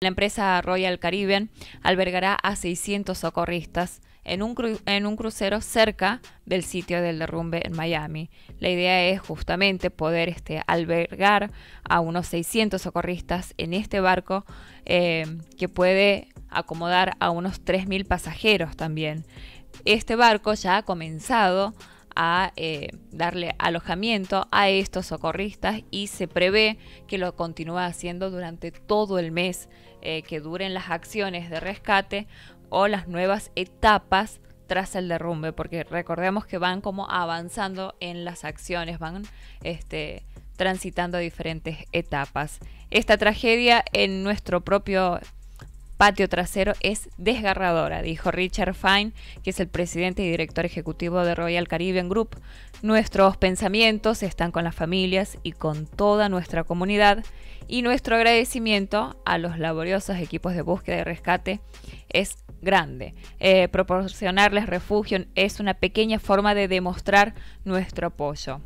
La empresa Royal Caribbean albergará a 600 socorristas en un, en un crucero cerca del sitio del derrumbe en Miami. La idea es justamente poder este, albergar a unos 600 socorristas en este barco em, que puede acomodar a unos 3.000 pasajeros también. Este barco ya ha comenzado a eh, darle alojamiento a estos socorristas y se prevé que lo continúa haciendo durante todo el mes eh, que duren las acciones de rescate o las nuevas etapas tras el derrumbe, porque recordemos que van como avanzando en las acciones, van este, transitando diferentes etapas. Esta tragedia en nuestro propio patio trasero es desgarradora, dijo Richard Fine, que es el presidente y director ejecutivo de Royal Caribbean Group. Nuestros pensamientos están con las familias y con toda nuestra comunidad y nuestro agradecimiento a los laboriosos equipos de búsqueda y rescate es grande. Eh, proporcionarles refugio es una pequeña forma de demostrar nuestro apoyo.